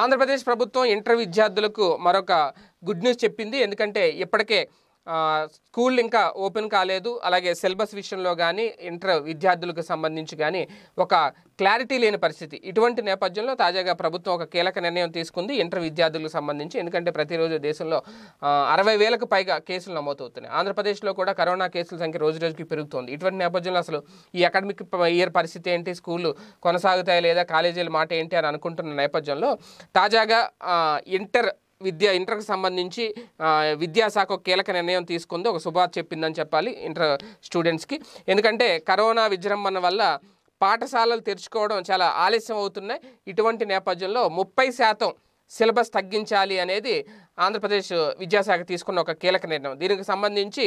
ఆంధ్రప్రదేశ్ ప్రభుత్వం ఇంటర్ విద్యార్థులకు మరొక గుడ్ న్యూస్ చెప్పింది ఎందుకంటే ఇప్పటికే స్కూల్ ఇంకా ఓపెన్ కాలేదు అలాగే సిలబస్ విషయంలో కానీ ఇంటర్ విద్యార్థులకు సంబంధించి కానీ ఒక క్లారిటీ లేని పరిస్థితి ఇటువంటి నేపథ్యంలో తాజాగా ప్రభుత్వం ఒక కీలక నిర్ణయం తీసుకుంది ఇంటర్ విద్యార్థులకు సంబంధించి ఎందుకంటే ప్రతిరోజు దేశంలో అరవై వేలకు పైగా కేసులు నమోదవుతున్నాయి ఆంధ్రప్రదేశ్లో కూడా కరోనా కేసుల సంఖ్య రోజు రోజుకి పెరుగుతోంది ఇటువంటి నేపథ్యంలో అసలు ఈ అకాడమిక్ ఇయర్ పరిస్థితి ఏంటి స్కూళ్ళు కొనసాగుతాయి లేదా కాలేజీల మాట ఏంటి అని అనుకుంటున్న నేపథ్యంలో తాజాగా ఇంటర్ విద్య ఇంటర్కు సంబంధించి విద్యాశాఖ ఒక కీలక నిర్ణయం తీసుకుంది ఒక శుభార్త చెప్పిందని చెప్పాలి ఇంటర్ స్టూడెంట్స్కి ఎందుకంటే కరోనా విజృంభణ వల్ల పాఠశాలలు తెరుచుకోవడం చాలా ఆలస్యం అవుతున్నాయి ఇటువంటి నేపథ్యంలో ముప్పై శాతం సిలబస్ తగ్గించాలి అనేది ఆంధ్రప్రదేశ్ విద్యాశాఖ తీసుకున్న ఒక కీలక నిర్ణయం దీనికి సంబంధించి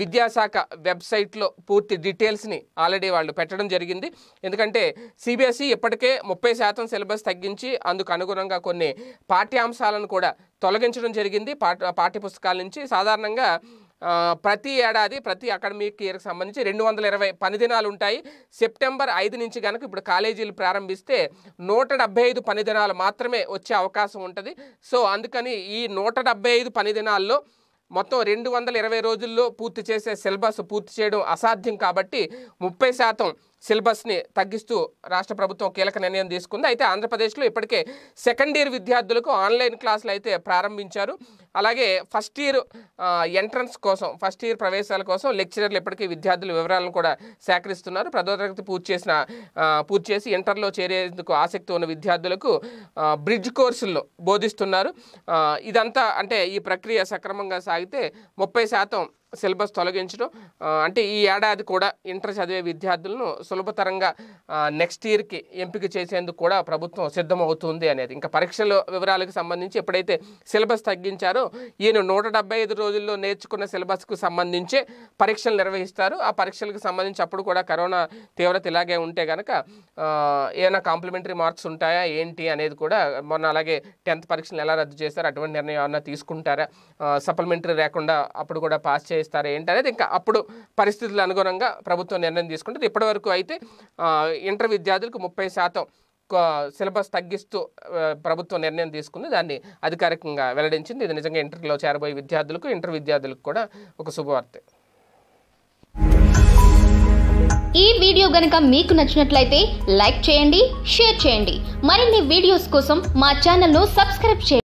విద్యాశాఖ వెబ్సైట్లో పూర్తి డీటెయిల్స్ని ఆల్రెడీ వాళ్ళు పెట్టడం జరిగింది ఎందుకంటే సిబిఎస్ఈ ఇప్పటికే ముప్పై శాతం సిలబస్ తగ్గించి అందుకు అనుగుణంగా కొన్ని పాఠ్యాంశాలను కూడా తొలగించడం జరిగింది పాఠ్య పాఠ్యపుస్తకాల నుంచి సాధారణంగా ప్రతి ఏడాది ప్రతి అకాడమిక్ ఇయర్కి సంబంధించి రెండు వందల ఇరవై పని దినాలు ఉంటాయి సెప్టెంబర్ ఐదు నుంచి కనుక ఇప్పుడు కాలేజీలు ప్రారంభిస్తే నూట డెబ్బై ఐదు పని దినాలు మాత్రమే వచ్చే అవకాశం ఉంటుంది సో అందుకని ఈ నూట డెబ్బై ఐదు పని దినాల్లో మొత్తం రెండు వందల ఇరవై రోజుల్లో పూర్తి చేసే సిలబస్ పూర్తి చేయడం అసాధ్యం కాబట్టి ముప్పై శాతం సిలబస్ని తగ్గిస్తూ రాష్ట్ర ప్రభుత్వం కీలక నిర్ణయం తీసుకుంది అయితే ఆంధ్రప్రదేశ్లో ఇప్పటికే సెకండ్ ఇయర్ విద్యార్థులకు ఆన్లైన్ క్లాసులు అయితే ప్రారంభించారు అలాగే ఫస్ట్ ఇయర్ ఎంట్రన్స్ కోసం ఫస్ట్ ఇయర్ ప్రవేశాల కోసం లెక్చరర్లు ఇప్పటికీ విద్యార్థుల వివరాలను కూడా సేకరిస్తున్నారు పదో తరగతి పూర్తి చేసిన పూర్తి చేసి ఇంటర్లో చేరేందుకు ఆసక్తి ఉన్న విద్యార్థులకు బ్రిడ్జ్ కోర్సుల్లో బోధిస్తున్నారు ఇదంతా అంటే ఈ ప్రక్రియ సక్రమంగా సాగితే ముప్పై శాతం సిలబస్ తొలగించడం అంటే ఈ ఏడాది కూడా ఇంటర్ చదివే విద్యార్థులను సులభతరంగా నెక్స్ట్ ఇయర్కి ఎంపిక చేసేందుకు కూడా ప్రభుత్వం సిద్ధమవుతుంది అనేది ఇంకా పరీక్షల వివరాలకు సంబంధించి ఎప్పుడైతే సిలబస్ తగ్గించారో ఈయన నూట ఐదు రోజుల్లో నేర్చుకున్న సిలబస్కు సంబంధించి పరీక్షలు నిర్వహిస్తారు ఆ పరీక్షలకు సంబంధించి అప్పుడు కూడా కరోనా తీవ్రత ఇలాగే ఉంటే కనుక ఏమైనా కాంప్లిమెంటరీ మార్క్స్ ఉంటాయా ఏంటి అనేది కూడా మొన్న అలాగే టెన్త్ పరీక్షలు ఎలా రద్దు చేస్తారు అటువంటి నిర్ణయం ఏమన్నా తీసుకుంటారా సప్లిమెంటరీ లేకుండా అప్పుడు కూడా పాస్ చేసి చేస్తారా అనేది ఇంకా అప్పుడు పరిస్థితుల అనుగుణంగా ప్రభుత్వం నిర్ణయం తీసుకుంటుంది ఇప్పటివరకు అయితే ఇంటర్ విద్యార్థులకు ముప్పై శాతం సిలబస్ తగ్గిస్తూ ప్రభుత్వం నిర్ణయం తీసుకుంది దాన్ని అధికారికంగా వెల్లడించింది ఇది నిజంగా ఇంటర్లో చేరబోయే విద్యార్థులకు ఇంటర్ విద్యార్థులకు కూడా ఒక శుభవార్త ఈ వీడియో గనుక మీకు నచ్చినట్లయితే లైక్ చేయండి షేర్ చేయండి మరిన్ని వీడియోస్ కోసం మా ఛానల్ను సబ్స్క్రైబ్ చేయండి